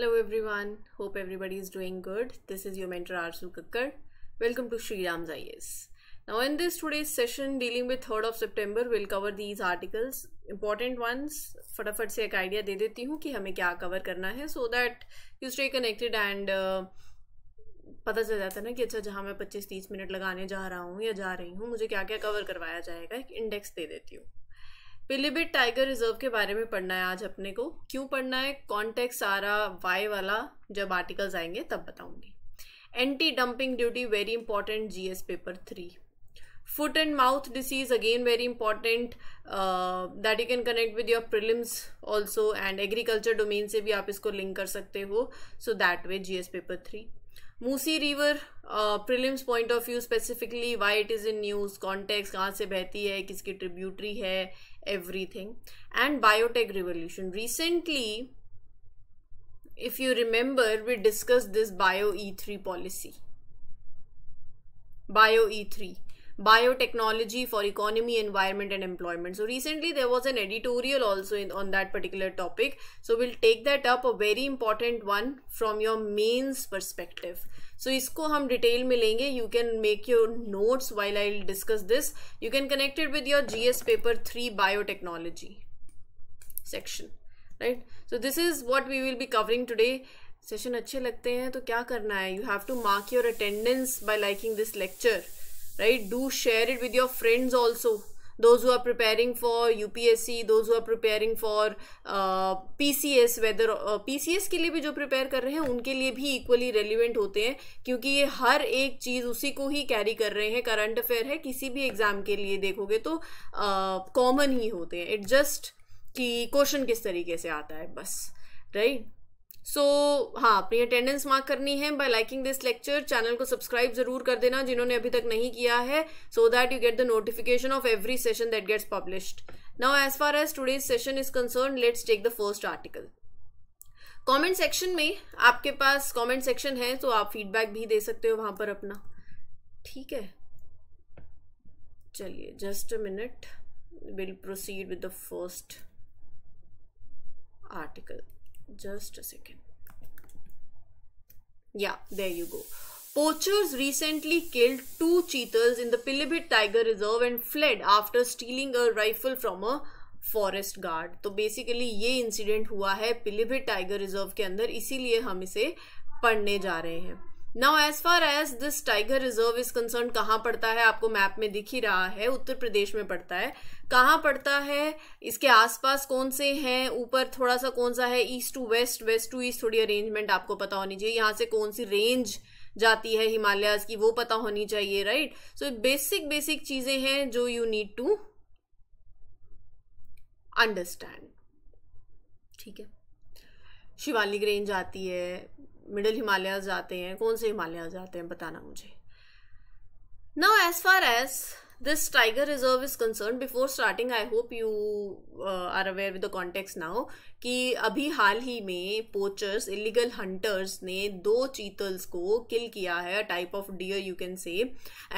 Hello everyone hope everybody is doing good this is your mentor Arsu Kakkar welcome to Shri Ram IAS now in this today's session dealing with third of September will cover these articles important ones फटाफट से एक idea दे देती हूँ कि हमें क्या cover करना है so that you stay connected and पता चल जाता है ना कि अच्छा जहाँ मैं पच्चीस तीस मिनट लगाने जा रहा हूँ या जा रही हूँ मुझे क्या क्या कवर करवाया जाएगा एक इंडेक्स दे देती हूँ पीलीभीत टाइगर रिजर्व के बारे में पढ़ना है आज अपने को क्यों पढ़ना है कॉन्टेक्ट सारा वाई वाला जब आर्टिकल्स आएंगे तब बताऊंगी anti dumping duty very important G S paper three foot and mouth disease again very important that you can connect with your prelims also and agriculture domain से भी आप इसको लिंक कर सकते हो so that way G S paper three Musi river prelims point of view specifically why it is in news context कहाँ से बहती है किसकी ट्रिब्यूटरी है everything and biotech revolution recently if you remember we discuss this bio E three policy bio E three biotechnology for economy environment and employment so recently there was an editorial also in, on that particular topic so we'll take that up a very important one from your mains perspective so isko hum detail detail lenge you can make your notes while i'll discuss this you can connect it with your gs paper 3 biotechnology section right so this is what we will be covering today session अच्छे लगते हैं तो क्या करना है you have to mark your attendance by liking this lecture right do share it with your friends also those who are preparing for UPSC, those who are preparing for uh, PCS, whether uh, PCS ke liye bhi jo prepare kar rahe hain unke liye bhi equally relevant hote hain kyunki ye har ek cheez usi ko hi carry kar rahe hain current affair hai kisi bhi exam ke liye dekhoge to uh, common hi hote hain it just ki question kis tarike se aata hai bas right so so, हाँ अपनी attendance mark करनी है by liking this lecture channel को subscribe जरूर कर देना जिन्होंने अभी तक नहीं किया है so that you get the notification of every session that gets published now as far as today's session is concern let's take the first article comment section में आपके पास कमेंट सेक्शन है तो आप फीडबैक भी दे सकते हो वहां पर अपना ठीक है चलिए just a minute will proceed with the first article just a second yeah there you go Poachers recently killed two cheetahs in the Pilibhit Tiger Reserve and fled after stealing a rifle from a forest guard तो basically ये incident हुआ है Pilibhit tiger reserve के अंदर इसीलिए हम इसे पढ़ने जा रहे हैं now as far as this tiger reserve is concern कहाँ पड़ता है आपको मैप में दिख ही रहा है उत्तर प्रदेश में पड़ता है कहाँ पड़ता है इसके आसपास कौन से हैं ऊपर थोड़ा सा कौन सा है east to west west to east थोड़ी अरेंजमेंट आपको पता होनी चाहिए यहाँ से कौन सी रेंज जाती है हिमालयाज की वो पता होनी चाहिए राइट सो बेसिक बेसिक चीजें हैं जो यू नीड टू अंडरस्टैंड ठीक है शिवालिक रेंज आती है मिडिल हिमालयाज जाते हैं कौन से हिमालयाज जाते हैं बताना मुझे now as far as this tiger reserve is concern before starting I hope you are aware with the context now कि अभी हाल ही में पोचर्स इलीगल हंटर्स ने दो चीतल्स को किल किया है a type of deer you can say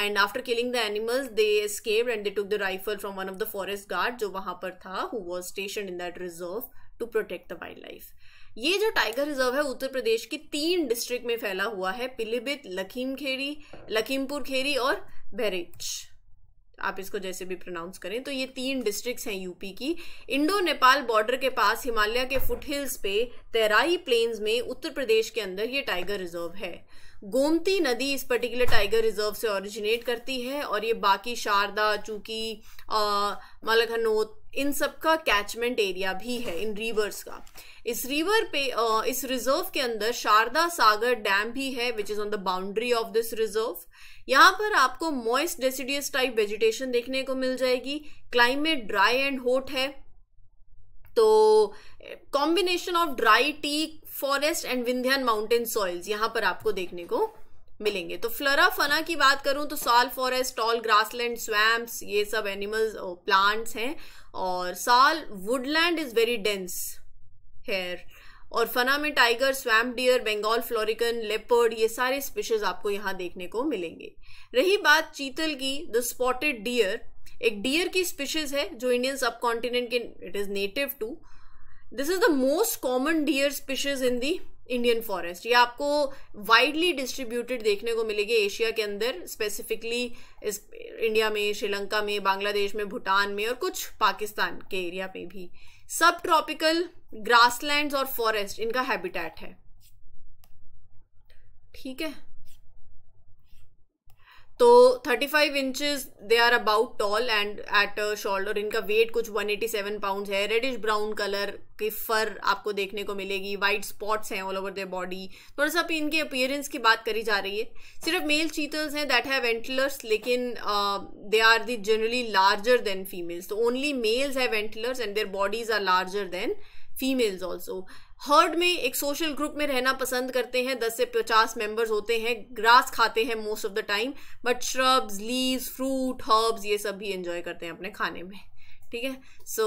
and after killing the animals they escape and they took the rifle from one of the forest guard जो वहां पर था who was station in that reserve to protect the wildlife ये जो tiger reserve है उत्तर प्रदेश की तीन district में फैला हुआ है पीलीभीत लखीमखेड़ी लखीमपुर खेरी और बहरेच आप इसको जैसे भी प्रोनाउंस करें तो ये तीन डिस्ट्रिक्ट्स हैं यूपी की इंडो नेपाल बॉर्डर के पास हिमालय के फुटहिल्स पे तेराई प्लेन्स में उत्तर प्रदेश के अंदर ये टाइगर रिजर्व है गोमती नदी इस पर्टिकुलर टाइगर रिजर्व से ओरिजिनेट करती है और ये बाकी शारदा चूकी मलखनोत इन सब का कैचमेंट एरिया भी है इन रिवर्स का इस रिवर पे इस रिजर्व के अंदर शारदा सागर डैम भी है which is on the boundary of this reserve यहाँ पर आपको मॉइस्ट डेसिडियस टाइप वेजिटेशन देखने को मिल जाएगी क्लाइमेट ड्राई एंड होट है तो combination of dry tea forest and Vindhyan mountain soils यहां पर आपको देखने को मिलेंगे तो फ्लरा फना की बात करूं तो साल फॉरेस्ट टॉल ग्रासलैंड स्वैम्प्स ये सब एनिमल्स और प्लांट्स हैं और sal woodland is very dense here और फना में tiger swamp deer Bengal florican leopard ये सारे स्पीशीज आपको यहाँ देखने को मिलेंगे रही बात चीतल की द स्पॉटेड डियर एक डियर की स्पीशीज है जो इंडियन सब कॉन्टिनेंट के it is native to this is the most common deer species in the Indian forest ये आपको वाइडली डिस्ट्रीब्यूटेड देखने को मिलेगी एशिया के अंदर स्पेसिफिकली इस इंडिया में श्रीलंका में बांग्लादेश में भूटान में और कुछ पाकिस्तान के एरिया पे भी सब ट्रॉपिकल ग्रासलैंड्स और फॉरेस्ट इनका हैबिटेट है ठीक है तो 35 inches they are about tall and at shoulder इनका वेट कुछ 187 पाउंड है रेडिश ब्राउन कलर की फर आपको देखने को मिलेगी वाइट स्पॉट्स हैं ऑल ओवर देयर बॉडी थोड़ा सा इनके अपियरेंस की बात करी जा रही है सिर्फ मेल चीतल्स हैं दैट हैव एंटलर्स लेकिन they are the generally larger than females तो only males have antlers and their bodies are larger than females also herd में एक सोशल ग्रुप में रहना पसंद करते हैं दस से पचास मेंबर्स होते हैं ग्रास खाते हैं most of the time but shrubs leaves fruit herbs ये सब भी एंजॉय करते हैं अपने खाने में ठीक है सो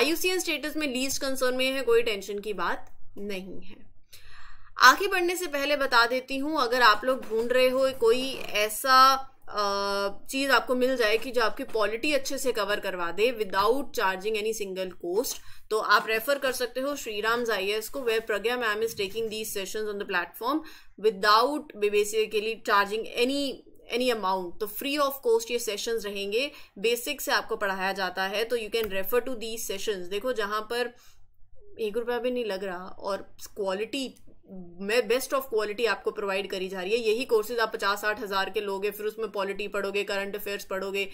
आयुसीएन स्टेटस में लीस्ट कंसर्न में है कोई टेंशन की बात नहीं है आगे बढ़ने से पहले बता देती हूँ अगर आप लोग ढूंढ रहे हो कोई ऐसा चीज़ आपको मिल जाएगी जो आपकी पॉलिटी अच्छे से कवर करवा दे without charging any single cost तो आप रेफर कर सकते हो श्री राम एस को where Pragya ma'am is taking these session on the platform without basically charging any any amount तो फ्री ऑफ कॉस्ट ये सेशंस रहेंगे बेसिक से आपको पढ़ाया जाता है तो you can refer to these sessions देखो जहाँ पर एक रुपया भी नहीं लग रहा और क्वालिटी मैं बेस्ट ऑफ क्वालिटी आपको प्रोवाइड करी जा रही है यही कोर्सेज आप पचास साठ हज़ार के लोगे फिर उसमें पॉलिटी पढ़ोगे करंट अफेयर्स पढ़ोगे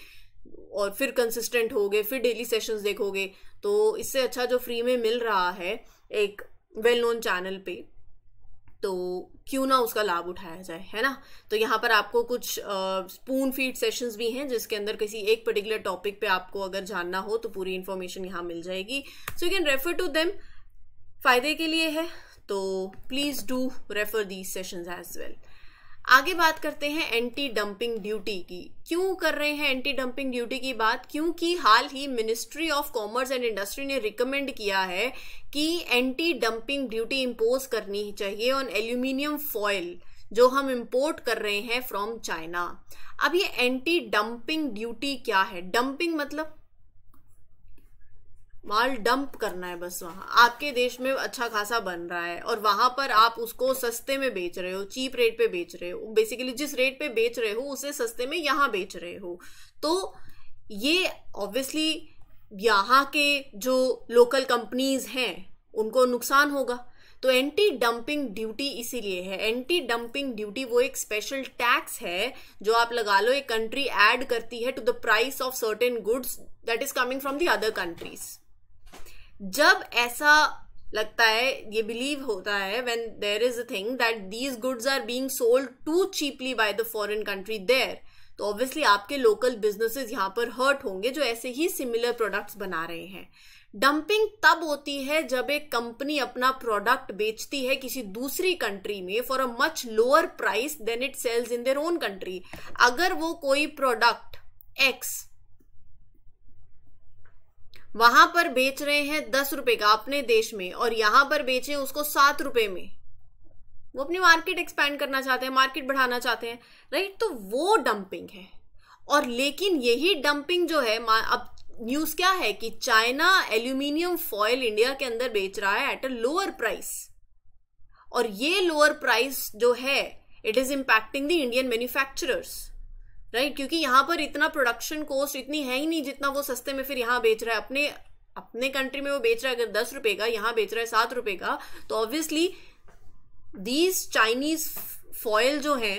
और फिर कंसिस्टेंट होगे फिर डेली सेशंस देखोगे तो इससे अच्छा जो फ्री में मिल रहा है एक वेल नोन चैनल पे तो क्यों ना उसका लाभ उठाया जाए है ना तो यहाँ पर आपको कुछ स्पून फीड सेशंस भी हैं जिसके अंदर किसी एक पर्टिकुलर टॉपिक पे आपको अगर जानना हो तो पूरी इन्फॉर्मेशन यहाँ मिल जाएगी so you can refer to them फायदे के लिए है तो please do refer these sessions as well आगे बात करते हैं एंटी डंपिंग ड्यूटी की क्यों कर रहे हैं एंटी डंपिंग ड्यूटी की बात क्योंकि हाल ही ministry of commerce and industry ने रिकमेंड किया है कि एंटी डंपिंग ड्यूटी इम्पोज करनी चाहिए ऑन एल्यूमिनियम फॉयल जो हम इम्पोर्ट कर रहे हैं फ्रॉम चाइना अब ये एंटी डंपिंग ड्यूटी क्या है डंपिंग मतलब माल डंप करना है बस वहाँ आपके देश में अच्छा खासा बन रहा है और वहां पर आप उसको सस्ते में बेच रहे हो चीप रेट पे बेच रहे हो बेसिकली जिस रेट पे बेच रहे हो उसे सस्ते में यहाँ बेच रहे हो तो ये ऑब्वियसली यहाँ के जो लोकल कंपनीज हैं उनको नुकसान होगा तो एंटी डंपिंग ड्यूटी इसीलिए है एंटी डंपिंग ड्यूटी वो एक स्पेशल टैक्स है जो आप लगा लो एक कंट्री ऐड करती है to the price of certain goods that is coming from the other countries जब ऐसा लगता है ये बिलीव होता है when there is a thing that these goods are being sold too cheaply by the foreign country there तो obviously आपके local businesses यहाँ पर हर्ट होंगे जो ऐसे ही सिमिलर प्रोडक्ट्स बना रहे हैं डंपिंग तब होती है जब एक कंपनी अपना प्रोडक्ट बेचती है किसी दूसरी कंट्री में for a much lower price than it sells in their own country अगर वो कोई प्रोडक्ट एक्स वहां पर बेच रहे हैं दस रुपए का अपने देश में और यहां पर बेचे उसको सात रुपए में वो अपनी मार्केट एक्सपैंड करना चाहते हैं मार्केट बढ़ाना चाहते हैं राइट तो वो डंपिंग है और लेकिन यही डंपिंग जो है अब न्यूज क्या है कि चाइना एल्यूमिनियम फॉयल इंडिया के अंदर बेच रहा है एट अ लोअर प्राइस और ये लोअर प्राइस जो है it is impacting the Indian manufacturers right right? क्योंकि यहाँ पर इतना प्रोडक्शन कॉस्ट इतनी है ही नहीं जितना वो सस्ते में फिर यहाँ बेच रहा है अपने अपने कंट्री में वो बेच रहा है अगर दस रुपए का यहाँ बेच रहा है सात रुपए का तो ऑब्वियसली दीज चाइनीज फॉयल जो है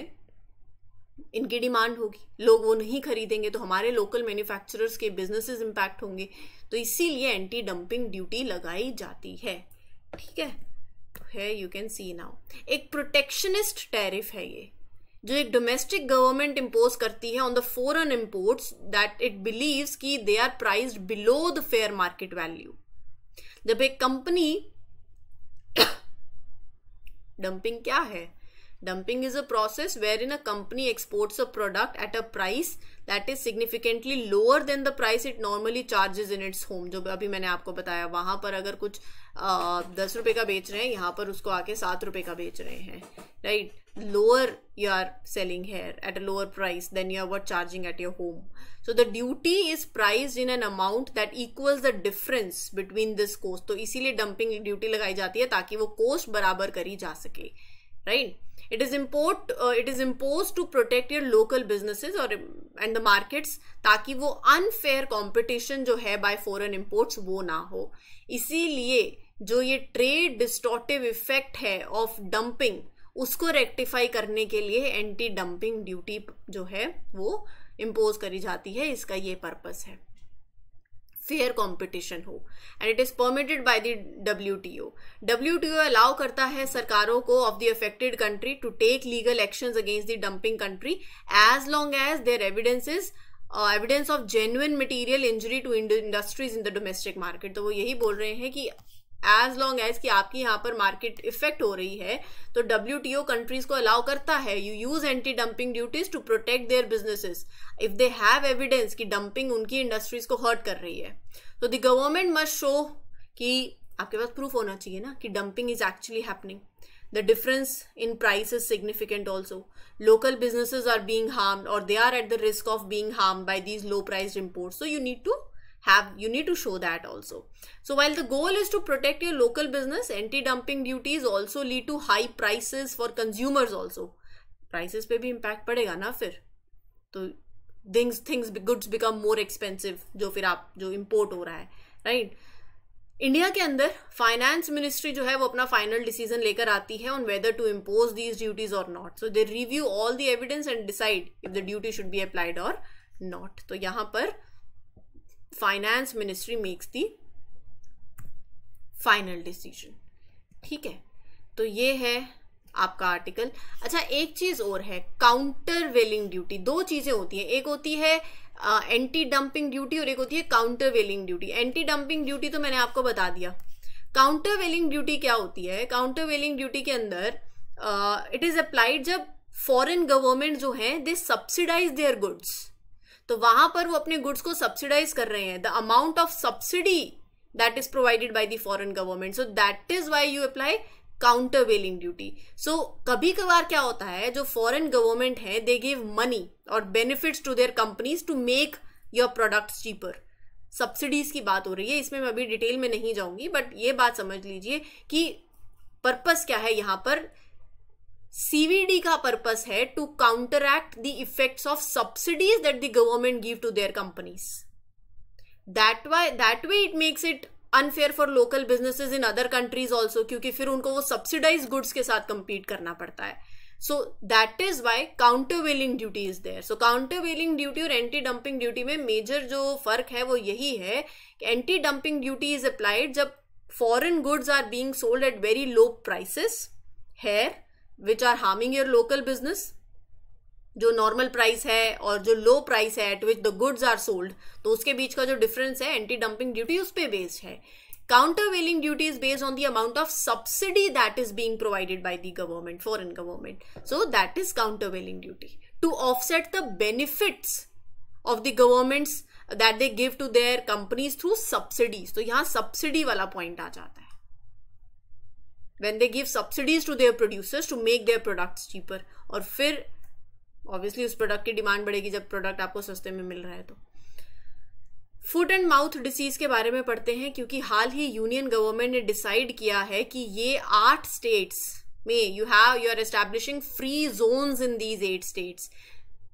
इनकी डिमांड होगी लोग वो नहीं खरीदेंगे तो हमारे लोकल मैन्युफैक्चरर्स के बिजनेसेस इम्पैक्ट होंगे तो इसीलिए एंटी डंपिंग ड्यूटी लगाई जाती है ठीक है तो है यू कैन सी नाउ एक प्रोटेक्शनिस्ट टैरिफ है ये जो एक डोमेस्टिक गवर्नमेंट इम्पोज करती है on the foreign import that it believe कि they are price below the fair market value जब एक कंपनी डंपिंग क्या है dumping is a process wherein a company exports a product at a price that is significantly lower than the price it normally charges in its home जो अभी मैंने आपको बताया वहां पर अगर कुछ दस रुपए का बेच रहे हैं यहाँ पर उसको आके सात रुपए का बेच रहे हैं right lower you are selling here at a lower price then you are what charging at your home so the duty is price in an amount that equals the difference between this cost तो इसीलिए dumping duty लगाई जाती है ताकि वो coast बराबर करी जा सके right it is import uh, it is imposed to protect your local businesses or and the markets ताकि वो unfair competition जो है by foreign imports वो ना हो इसीलिए जो ये trade distortive effect है of dumping उसको rectify करने के लिए anti dumping duty जो है वो impose करी जाती है इसका ये purpose है फेयर कंपटीशन हो and it is permitted by the WTO WTO allow करता है सरकारों को of the affected country to take legal action against the dumping country as long as there evidence is evidence of genuine material injury to industries in the domestic market तो वो यही बोल रहे हैं कि एज लॉन्ग एज कि आपकी यहाँ पर मार्केट इफेक्ट हो रही है तो डब्ल्यू टी ओ कंट्रीज को अलाउ करता है you use anti dumping duties to protect their business if they have evidence कि डंपिंग उनकी इंडस्ट्रीज को हर्ट कर रही है तो द गवर्नमेंट मस्ट शो कि आपके पास प्रूफ होना चाहिए ना कि dumping is actually happening the difference in price is significant also local businesses are being harm और they are at the risk of being harm by these low price import so you need to have you need to show that also so while the goal is to protect your local business anti-dumping duties also lead to high prices for consumers also prices pe bhi impact padega na fir to things things goods become more expensive jo fir aap jo import ho raha hai right India के अंदर finance ministry जो है वो अपना final decision लेकर आती है on whether to impose these duties और not so they review all the evidence and decide if the duty should be applied और नॉट तो यहां पर finance ministry makes the final decision ठीक है तो ये है आपका आर्टिकल अच्छा एक चीज और है काउंटर वेलिंग ड्यूटी दो चीजें होती हैं एक होती है एंटी डंपिंग ड्यूटी और एक होती है countervailing duty anti dumping duty तो मैंने आपको बता दिया काउंटर वेलिंग ड्यूटी क्या होती है काउंटर वेलिंग ड्यूटी के अंदर इट इज अप्लाइड जब फॉरेन गवर्नमेंट जो है दे सब्सिडाइज देयर गुड्स तो वहां पर वो अपने गुड्स को सब्सिडाइज कर रहे हैं the amount of subsidy that is provided by the foreign government so that is why you apply countervailing duty so कभी कभार क्या होता है जो फॉरेन गवर्नमेंट है दे गिव मनी और benefits to their companies to make your products cheaper subsidies की बात हो रही है इसमें मैं अभी डिटेल में नहीं जाऊंगी बट ये बात समझ लीजिए कि पर्पस क्या है यहाँ पर सीवीडी का पर्पस है to counteract the effect of subsidies that the government give to their companies that why that way it makes it unfair for local businesses in other countries also क्योंकि फिर उनको वो subsidise goods के साथ compete करना पड़ता है so that is why countervailing duty is there so countervailing duty और एंटी डंपिंग ड्यूटी में मेजर जो फर्क है वो यही है कि anti dumping duty is applied जब foreign goods are being sold at very low prices here which are harming your local business जो नॉर्मल प्राइस है और जो लो प्राइस है at which the goods are sold तो उसके बीच का जो डिफरेंस है एंटी डंपिंग ड्यूटी उस पर बेस्ड है countervailing duty is based on the amount of subsidy that is being provided by the government foreign government so that is countervailing duty to offset the benefits of the governments that they give to their companies through subsidies तो यहां subsidy वाला point आ जाता है when they give subsidies to their producers to make their products cheaper और फिर obviously उस product की demand बढ़ेगी जब प्रोडक्ट आपको सस्ते में मिल रहा है तो फूड एंड माउथ डिसीज के बारे में पढ़ते हैं क्योंकि हाल ही यूनियन गवर्नमेंट ने डिसाइड किया है कि ये आठ स्टेट्स में you have you are establishing free zone in these eight states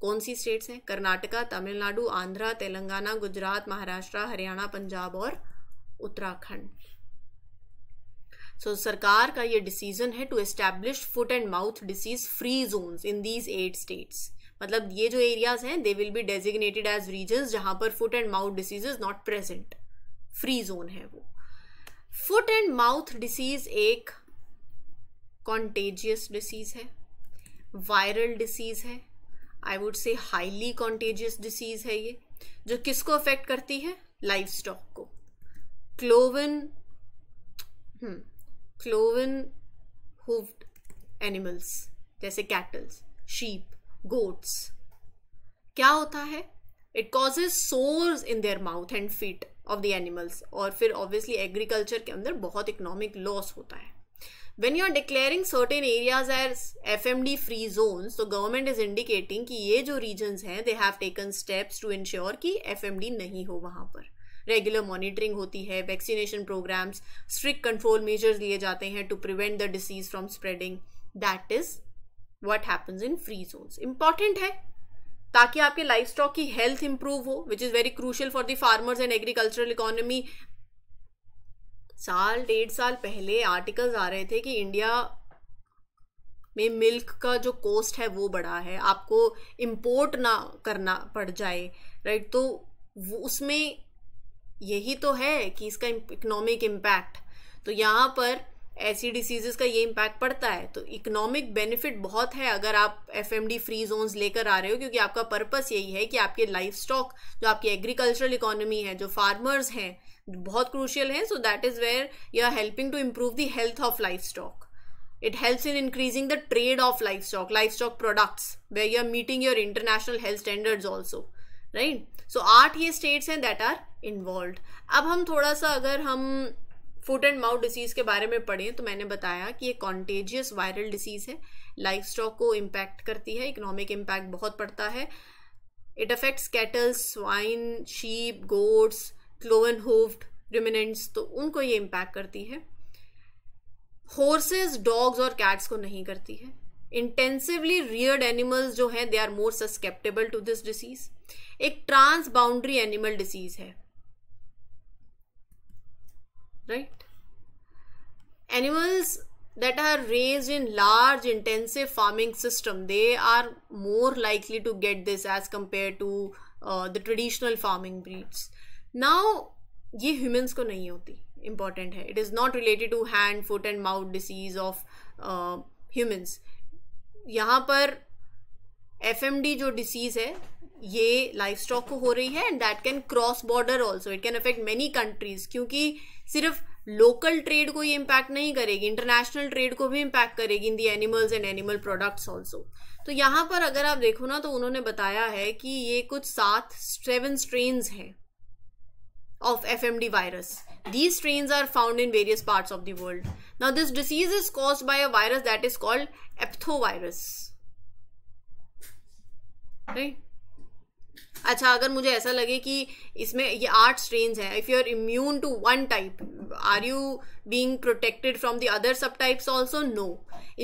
कौन सी स्टेट्स हैं कर्नाटका तमिलनाडु आंध्रा तेलंगाना गुजरात महाराष्ट्र हरियाणा पंजाब और उत्तराखंड सो so, सरकार का ये डिसीजन है to establish foot and mouth disease free zone in these eight states मतलब ये जो एरियाज हैं they will be designated as region जहाँ पर foot and mouth disease is not present free zone है वो फुट एंड माउथ डिसीज एक contagious disease है वायरल डिसीज है I would say highly contagious disease है ये जो किसको अफेक्ट करती है लाइफ स्टॉक को क्लोवन क्लोवन हुव्ड एनिमल्स जैसे कैटल्स शीप गोट्स क्या होता है it causes sores in their mouth and feet of the animals और फिर ऑब्वियसली एग्रीकल्चर के अंदर बहुत इकोनॉमिक लॉस होता है when you are declaring certain areas are F M D free zones तो गवर्नमेंट इज इंडिकेटिंग कि ये जो रीजन्स हैं they have taken steps to ensure कि एफ एम डी नहीं हो वहाँ पर रेगुलर मॉनिटरिंग होती है vaccination programs strict control measures लिए जाते हैं to prevent the disease from spreading that is what happens in free zones important है ताकि आपके लाइफ स्टॉक की हेल्थ इंप्रूव हो which is very crucial for the farmers and agricultural economy साल डेढ़ साल पहले आर्टिकल्स आ रहे थे कि इंडिया में मिल्क का जो कॉस्ट है वो बढ़ा है आपको इम्पोर्ट ना करना पड़ जाए राइट तो उसमें यही तो है कि इसका इकोनॉमिक इम्पैक्ट तो यहाँ पर ऐसी डिसीजेस का ये इम्पैक्ट पड़ता है तो इकोनॉमिक बेनिफिट बहुत है अगर आप एफ फ्री जोन्स लेकर आ रहे हो क्योंकि आपका पर्पस यही है कि आपके लाइफ स्टॉक जो आपकी एग्रीकल्चरल इकोनॉमी है जो फार्मर्स हैं बहुत क्रूशियल है so that is where you are helping to improve the health of livestock it helps in increasing the trade of livestock livestock products way you are meeting your international health standards also right so so, आठ ये states हैं that are involve अब हम थोड़ा सा अगर हम foot and mouth disease के बारे में पढ़ें तो मैंने बताया कि ये कॉन्टेजियस वायरल डिसीज़ है लाइफ स्टॉक को इम्पैक्ट करती है इकोनॉमिक इम्पैक्ट बहुत पड़ता है it affects cattles swine sheep goats cloven hooved ruminants तो उनको ये इम्पैक्ट करती है हॉर्सेज डॉग्स और कैट्स को नहीं करती है इंटेंसिवली रियर्ड एनिमल्स जो हैं they are more susceptible to this disease एक ट्रांस बाउंड्री एनिमल डिसीज है right animals that are raise in large intensive farming system they are more likely to get this as compare to the traditional farming breeds now ये humans को नहीं होती important है it is not related to hand foot and mouth disease of humans यहाँ पर F जो disease है ये लाइफ स्टॉक को हो रही है and that can cross border also it can affect many countries क्योंकि सिर्फ लोकल ट्रेड को ये इम्पैक्ट नहीं करेगी इंटरनेशनल ट्रेड को भी इम्पैक्ट करेगी in the animals and animal products also तो यहाँ पर अगर आप देखो ना तो उन्होंने बताया है कि ये कुछ सात सेवन स्ट्रेन हैं M D virus these strain are found in various part of world now this disease is cause by a virus that is called aphthovirus अच्छा अगर मुझे ऐसा लगे कि इसमें ये आठ स्ट्रेन है if you are immune to one type are you being protected from the other sub types also no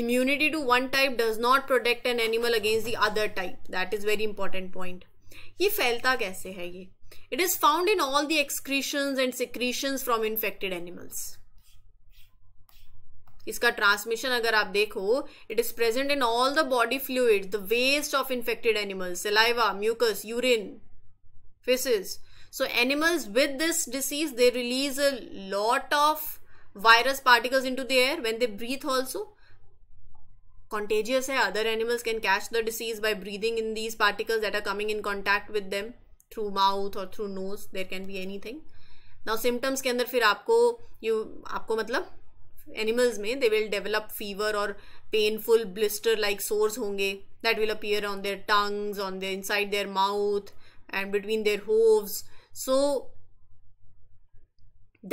immunity to one type does not protect an animal against the other type that is very important point ये फैलता कैसे है ये it is found in all the excretions and secretions from infected animals इसका transmission अगर आप देखो it is present in all the body fluid the waste of infected animals saliva mucus urine feces so animals with this disease they release a lot of virus particles to the air when they breathe also contagious है other animals can catch the disease by breathing in these particles that are coming in contact with them through mouth और through nose there can be any thing now symptoms के अंदर फिर आपको you आपको मतलब animals में they will develop fever और painful blister like sores होंगे that will appear on their tongues on their inside their mouth and between their hooves so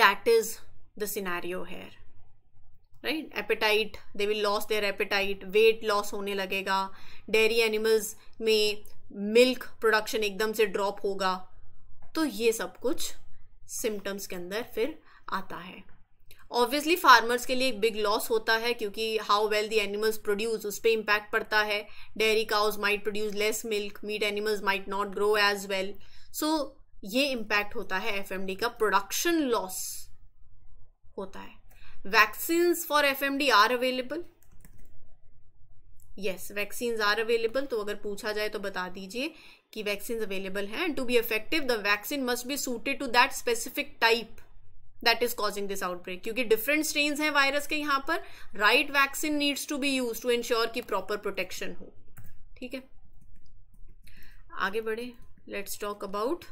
that is the scenario here right appetite they will loss their appetite weight loss होने लगेगा dairy animals में milk production एकदम से drop होगा तो ये सब कुछ सिम्टम्स के अंदर फिर आता है ऑब्वियसली फार्मर्स के लिए एक बिग लॉस होता है क्योंकि how well the animals produce उस पर इम्पैक्ट पड़ता है dairy cows might produce less milk meat animals might not grow as well so ये इम्पैक्ट होता है एफ का प्रोडक्शन लॉस होता है vaccine for F are available yes vaccine are available तो अगर पूछा जाए तो बता दीजिए कि वैक्सीन अवेलेबल हैं and to be effective the vaccine must be suited to that specific type that is causing this outbreak क्योंकि डिफरेंट स्ट्रेन है वायरस के यहां पर right vaccine needs to be use to ensure की proper protection हो ठीक है आगे बढ़े let's talk about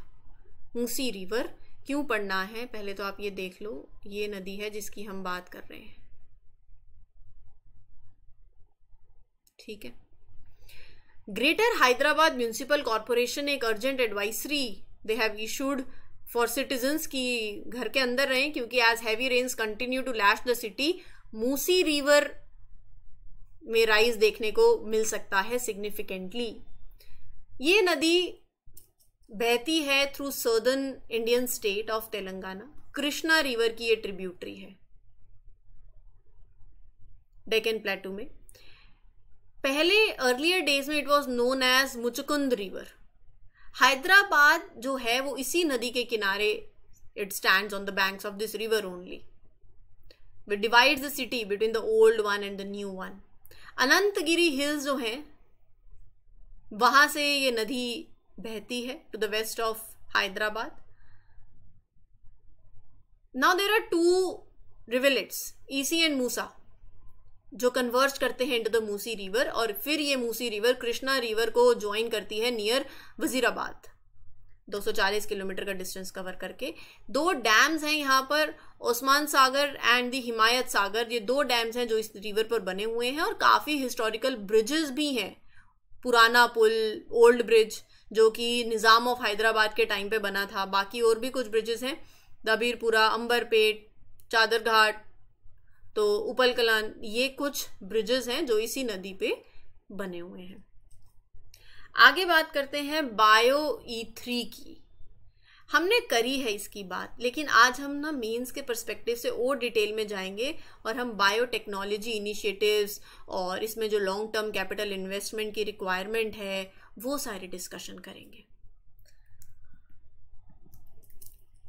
Musi river क्यों पढ़ना है पहले तो आप ये देख लो ये नदी है जिसकी हम बात कर रहे हैं ठीक है ग्रेटर हैदराबाद म्यूनिसिपल कॉरपोरेशन एक urgent advisory they have issued for citizens की घर के अंदर रहें क्योंकि as heavy rains continue to lash the city Musi river में राइज देखने को मिल सकता है सिग्निफिकेंटली ये नदी बहती है through southern Indian state of Telangana Krishna river की ये ट्रिब्यूटरी है डेकन प्लेटू में पहले अर्लियर डेज में it was known as Muchkund river Hyderabad जो है वो इसी नदी के किनारे it stand on the banks of this river only it divide the city between the old one and the new one Ananthagiri hills जो हैं वहां से ये नदी बहती है to the waste of Hyderabad now there are two rivulets Esi and Musa जो converge करते हैं इंटू द मूसी रिवर और फिर ये मूसी रिवर कृष्णा रिवर को ज्वाइन करती है नियर वजीराबाद 240 किलोमीटर का डिस्टेंस कवर करके दो डैम्स हैं यहाँ पर ओस्मान सागर एंड द हिमायत सागर ये दो डैम्स हैं जो इस रिवर पर बने हुए हैं और काफ़ी हिस्टोरिकल ब्रिजेस भी हैं पुराना पुल ओल्ड ब्रिज जो कि निज़ाम ऑफ हैदराबाद के टाइम पे बना था बाकी और भी कुछ ब्रिजेस हैं दबीरपुरा अंबरपेट चादर घाट तो उपल कलान ये कुछ ब्रिजेस हैं जो इसी नदी पे बने हुए हैं आगे बात करते हैं बायो ई थ्री की हमने करी है इसकी बात लेकिन आज हम ना मीन्स के पर्सपेक्टिव से और डिटेल में जाएंगे और हम बायोटेक्नोलॉजी इनिशिएटिव्स और इसमें जो लॉन्ग टर्म कैपिटल इन्वेस्टमेंट की रिक्वायरमेंट है वो सारे डिस्कशन करेंगे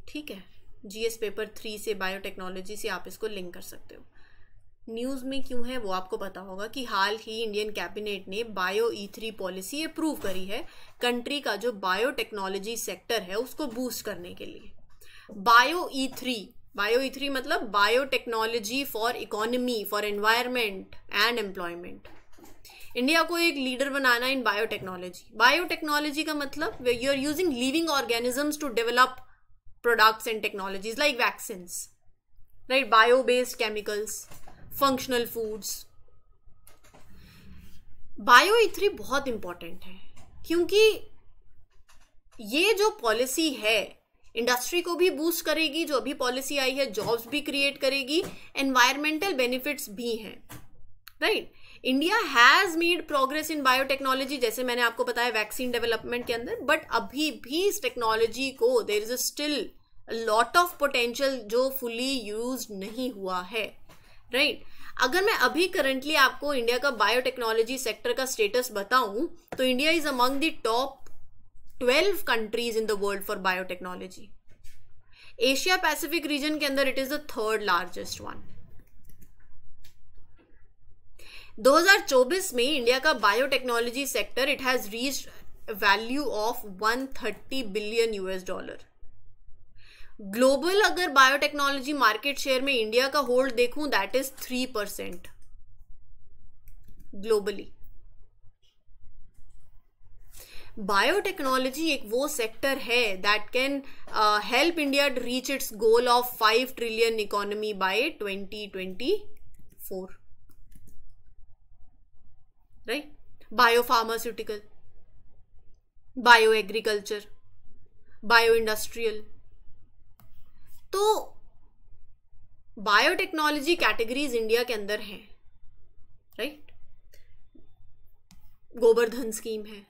ठीक है जीएस पेपर थ्री से बायोटेक्नोलॉजी से आप इसको लिंक कर सकते हो न्यूज़ में क्यों है वो आपको पता होगा कि हाल ही इंडियन कैबिनेट ने bio E e three policy approve करी है कंट्री का जो बायोटेक्नोलॉजी सेक्टर है उसको बूस्ट करने के लिए bio E e three bio E e three मतलब biotechnology for economy for environment and employment India को एक लीडर बनाना इन बायोटेक्नोलॉजी बायोटेक्नोलॉजी का मतलब you are using living organisms to develop products and technologies like vaccines right bio based chemicals functional foods bio E three बहुत important है क्योंकि ये जो पॉलिसी है इंडस्ट्री को भी बूस्ट करेगी जो अभी पॉलिसी आई है जॉब्स भी क्रिएट करेगी एनवायरमेंटल बेनिफिट्स भी हैं right India has made progress in biotechnology जैसे मैंने आपको बताया वैक्सीन डेवलपमेंट के अंदर बट अभी भी इस टेक्नोलॉजी को there is still lot of potential जो फुली यूज नहीं हुआ है राइट right? अगर मैं अभी करंटली आपको इंडिया का बायोटेक्नोलॉजी सेक्टर का स्टेटस बताऊं तो India is among the top twelve countries in the world for biotechnology Asia Pacific region के अंदर it is the third largest one 2024 में इंडिया का biotechnology sector it has reach value of 130 billion US dollar global अगर biotechnology market share में India का hold देखूं that is three percent globally biotechnology एक वो सेक्टर है that can help India to reach its goal of five trillion economy by 2024 right bio pharmaceutical bio agriculture bio industrial तो biotechnology categories India के अंदर हैं right Gobardhan scheme है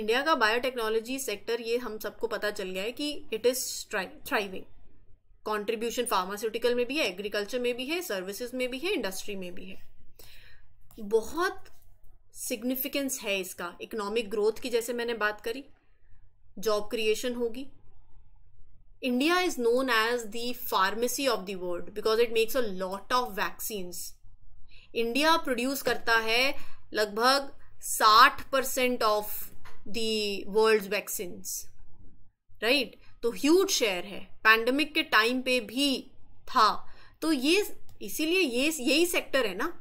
India का biotechnology sector ये हम सबको पता चल गया है कि it is thriving contribution pharmaceutical में भी है एग्रीकल्चर में भी है सर्विसेज में भी है इंडस्ट्री में भी है बहुत सिग्निफिकेंस है इसका इकोनॉमिक ग्रोथ की जैसे मैंने बात करी जॉब क्रिएशन होगी India is known as the pharmacy of the world because it makes a lot of vaccines. India produce तो करता है लगभग 60 percent of the world vaccines right तो ह्यूज शेयर है पैंडमिक के टाइम पे भी था तो ये इसीलिए ये यही सेक्टर है ना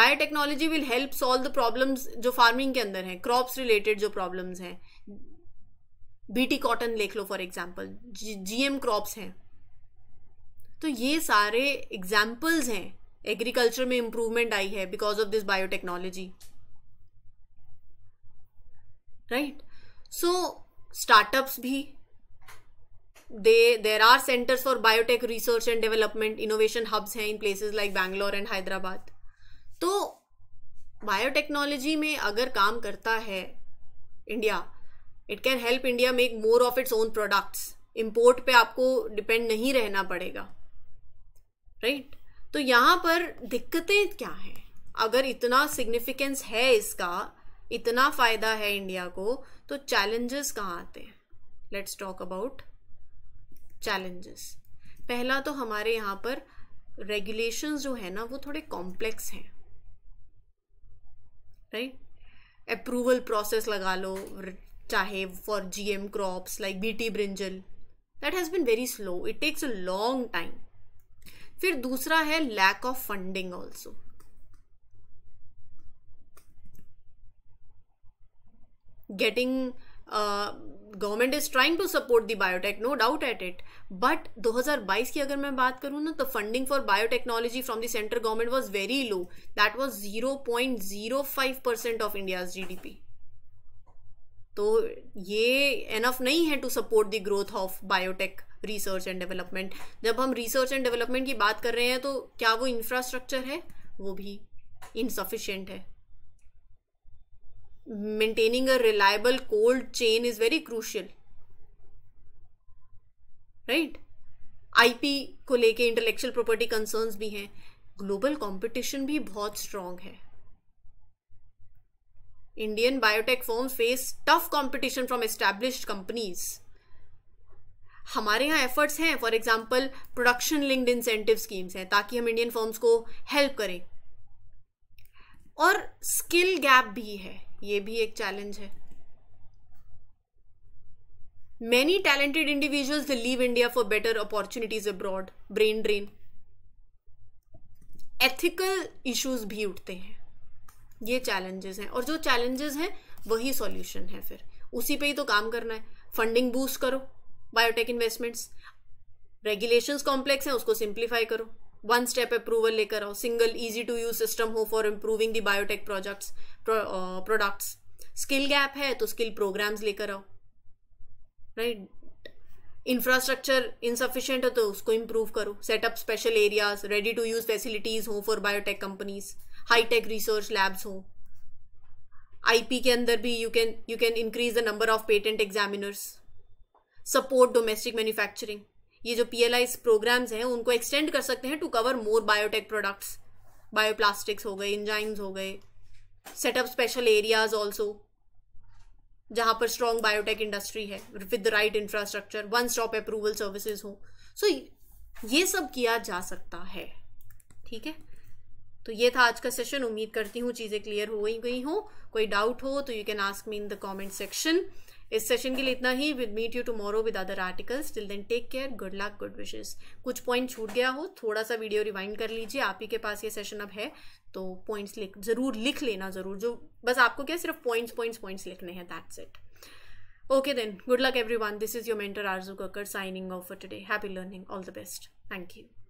biotechnology will help solve the problems जो फार्मिंग के अंदर हैं क्रॉप्स रिलेटेड जो प्रॉब्लम्स हैं बीटी कॉटन देख लो फॉर एग्जाम्पल जीएम क्रॉप्स हैं तो ये सारे एग्जाम्पल्स हैं एग्रीकल्चर में इंप्रूवमेंट आई है because of this biotechnology right so startups भी दे there are centres for biotech research and development innovation hubs हैं in places like Bangalore and Hyderabad तो बायोटेक्नोलॉजी में अगर काम करता है India it can help India make more of its own products import पे आपको डिपेंड नहीं रहना पड़ेगा राइट right? तो यहाँ पर दिक्कतें क्या हैं अगर इतना सिग्निफिकेंस है इसका इतना फ़ायदा है इंडिया को तो चैलेंजेस कहाँ आते हैं लेट्स टॉक अबाउट चैलेंजेस पहला तो हमारे यहाँ पर रेगुलेशंस जो है ना वो थोड़े कॉम्प्लेक्स हैं राइट अप्रूवल प्रोसेस लगा लो चाहे for G M crops like B T brinjal that has been very slow it takes a long time फिर दूसरा है lack of funding also getting government is trying to support the biotech no doubt at it but 2022 की अगर मैं बात करूँ ना तो funding for biotechnology from central government was very low that was zero point zero five percent of India's G D P तो ये enough नहीं है to support the growth of biotech research and development जब हम research and development की बात कर रहे हैं तो क्या वो इंफ्रास्ट्रक्चर है वो भी इनसफिशियंट है maintaining a reliable cold chain is very crucial right IP को लेके इंटेलेक्चुअल प्रॉपर्टी कंसर्न्स भी हैं ग्लोबल कंपटीशन भी बहुत स्ट्रांग है Indian biotech firms face tough competition from established companies. हमारे यहाँ एफर्ट्स हैं for example production linked incentive schemes हैं ताकि हम इंडियन फर्म्स को हेल्प करें और स्किल गैप भी है ये भी एक चैलेंज है many talented individuals will leave india for better opportunities abroad brain drain ethical issues भी उठते हैं ये चैलेंजेस हैं और जो चैलेंजेस हैं वही सॉल्यूशन है फिर उसी पे ही तो काम करना है फंडिंग बूस्ट करो बायोटेक इन्वेस्टमेंट्स रेगुलेशंस कॉम्प्लेक्स हैं उसको सिंप्लीफाई करो वन स्टेप अप्रूवल लेकर आओ single easy to use system हो for improving the biotech projects products skill gap है तो स्किल प्रोग्राम्स लेकर आओ राइट इंफ्रास्ट्रक्चर इनसफिशियंट है तो उसको इम्प्रूव करो setup special areas ready to use facilities हो for biotech companies hitech research labs हो आईपी के अंदर भी you can you can increase the number of patent examiners support domestic manufacturing ये जो पी प्रोग्राम्स हैं उनको एक्सटेंड कर सकते हैं to cover more biotech products bioplastics हो गए इंजाइम्स हो गए सेटअप स्पेशल एरियाज ऑल्सो जहां पर स्ट्रॉन्ग बायोटेक इंडस्ट्री है with the right infrastructure one stop approval services हो सो so, ये सब किया जा सकता है ठीक है तो ये था आज का सेशन उम्मीद करती हूँ चीज़ें क्लियर हो गई गई हों कोई डाउट हो तो you can ask me in the comment section इस सेशन के लिए इतना ही with meet you tomorrow with other articles till then take care good luck good wishes कुछ पॉइंट छूट गया हो थोड़ा सा वीडियो रिवाइंड कर लीजिए आप ही के पास ये सेशन अब है तो पॉइंट्स लिख जरूर लिख लेना जरूर जो बस आपको क्या सिर्फ पॉइंट्स पॉइंट्स पॉइंट्स लिखने हैं that's it okay then good luck everyone this is your mentor Arzoo Kakkar signing off for today happy learning all the best thank you